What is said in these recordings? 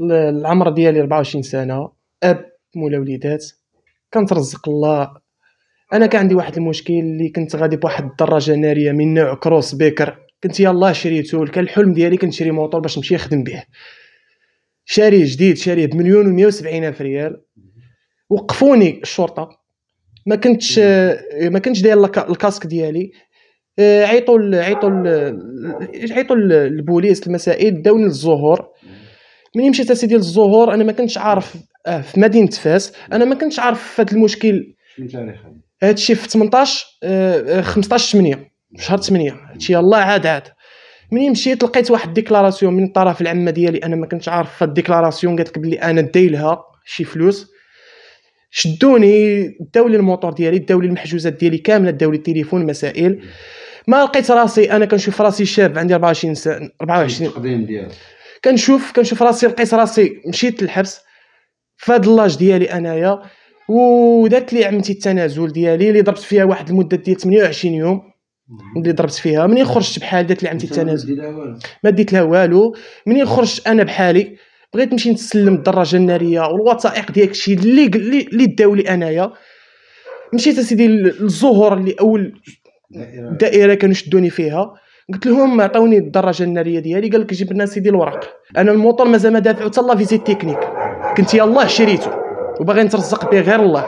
العمر ديالي 24 سنه اب مولا وليدات كنترزق الله انا كان عندي واحد المشكل اللي كنت غادي بواحد الدراجه ناريه من نوع كروس بيكر كنت يلاه شريته كان الحلم ديالي شري موطور باش نمشي نخدم به شاريه جديد شاريه بمليون و170 الف ريال وقفوني الشرطه ما كنتش ما كنتش داير الكاسك ديالي آه، عيطوا عيطوا عيطوا البوليس المسائل داوني الزهور من مشيت اسي ديال الزهور انا ما كنتش عارف آه، في مدينه فاس انا ما كنتش عارف هذا المشكل هذا الشيء في 18 15 8 شهر 8 هادشي يلاه عاد عاد من مشيت لقيت واحد ديكلاراسيون من الطرف العامه ديالي انا ما كنتش عارف في الديكلاراسيون قالت لك بلي انا دايلها شي فلوس شدوني داو لي الموتور ديالي داو لي المحجوزات ديالي كامله داو لي التليفون مسائل ما لقيت راسي انا كنشوف راسي شاب عندي 24 سنه 24 ديالك كنشوف كنشوف راسي لقيت راسي مشيت للحبس فهاد اللاج ديالي انايا ودات لي عمتي التنازل ديالي اللي ضربت فيها واحد المده ديال 28 يوم اللي ضربت فيها ملي خرجت بحال دات لي عمتي التنازل ما ديت لها والو ملي خرجت انا بحالي بغيت نمشي نتسلم الدراجه الناريه والوثائق ديال داكشي اللي اللي داو لي انايا مشيت اسيدي للزهور اللي اول دائره كانوا شدوني فيها قلت لهم عطوني الدراجه الناريه ديالي قال لك جيب لنا سيدي الورق انا الموطور مازال ما دافعو حتى لا فيزيت تكنيك كنت يا الله شريته وباغي نترزق به غير الله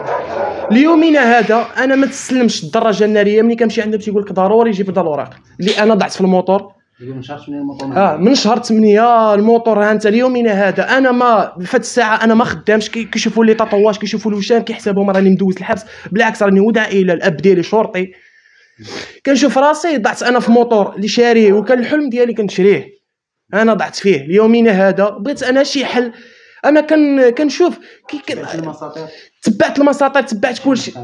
ليومنا هذا انا ما تسلمش الدراجه الناريه ملي كنمشي عندهم تيقول لك ضروري جيب هذا الوراق اللي انا ضعت في الموتور من شهر 8 الموتور اه من شهر 8 الموتور ها انت ليومنا هذا انا ما فهاد الساعه انا ما خدامش كيشوفوا لي تطواج كيشوفوا الوشام كيحسبهم راني مدوز الحبس بالعكس راني ودع الى الاب ديالي شرطي كنشوف راسي ضعت انا في موطور اللي شاريه وكان الحلم ديالي كنشريه انا ضعت فيه اليومين هذا بغيت انا شي حل انا كن كنشوف كي كن تبعت المساطير تبعت كل شيء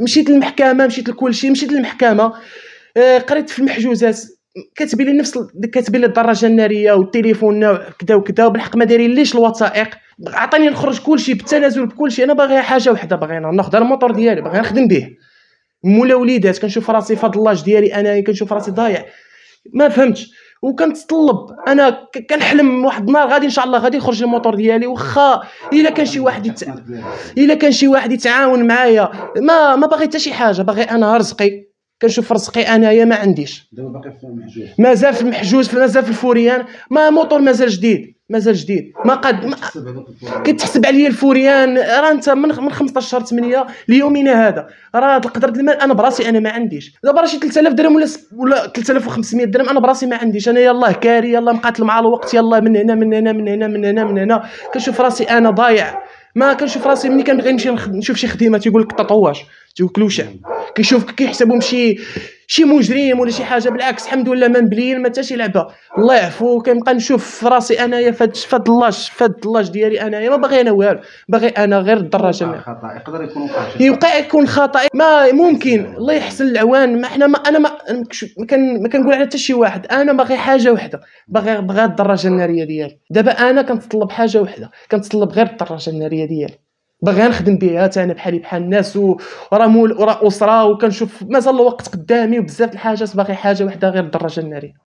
مشيت للمحكمه مشيت لكل شيء مشيت للمحكمه آه، قريت في المحجوزات كتبين لي نفس كتبين لي الدراجه الناريه والتليفون كذا وكذا وبالحق ما دايرين ليش الوثائق عطاني نخرج كل شيء بالتنازل بكل شيء انا باغي حاجه وحده باغي ناخذ الموطور ديالي باغي نخدم به مولا وليدات كنشوف راسي في هذا اللاج ديالي انا كنشوف راسي ضايع ما فهمتش وكنتطلب انا كنحلم واحد النهار غادي ان شاء الله غادي يخرج الموتور ديالي واخا الا كان شي واحد يتع... الا كان شي واحد يتعاون معايا ما ما باغي حتى شي حاجه باغي انا رزقي كنشوف رزقي انايا ما عنديش دابا باقي في المحجوز مازال في المحجوز مازال في الفوريان ما موطور مازال جديد مازال جديد ما قد ما كتحسب عليا الفوريان راه انت من من 15 شهر 8 ليومنا هذا راه تقدر القدر المال انا براسي انا ما عنديش دابا راه شي 3000 درهم ولا ولا 3500 درهم انا براسي ما عنديش انا يلاه كاري يلاه مقاتل مع الوقت يلاه من هنا من هنا من هنا من هنا من هنا كنشوف راسي انا ضايع ما كنشوف راسي ملي كنبغي نمشي نشوف شي خدمه تيقول لك تطواش توكلوا شعب كيشوفك كيحسبهم شي شي مجرم ولا شي حاجه بالعكس الحمد لله ما مبليين ما حتى شي لعبه الله يعفو كنبقى نشوف في راسي انايا فهاد فهاد اللاش فهاد اللاش ديالي انايا ما باغي انا والو باغي انا غير الدراجه خطا يقدر يكون خطا يوقع يكون خطا ما ممكن الله يحسن العوان ما حنا ما انا ما ما كنقول على حتى شي واحد انا باغي حاجه وحده باغي بغا الدراجه الناريه ديالي دابا انا كنتطلب حاجه وحده كنتطلب غير الدراجه الناريه ديالي باغي نخدم بها تاني بحالي بحال الناس وراه مول وراه اسره وكنشوف مازال الوقت قدامي وبزاف الحاجات باغي حاجه واحده غير الدراجه الناريه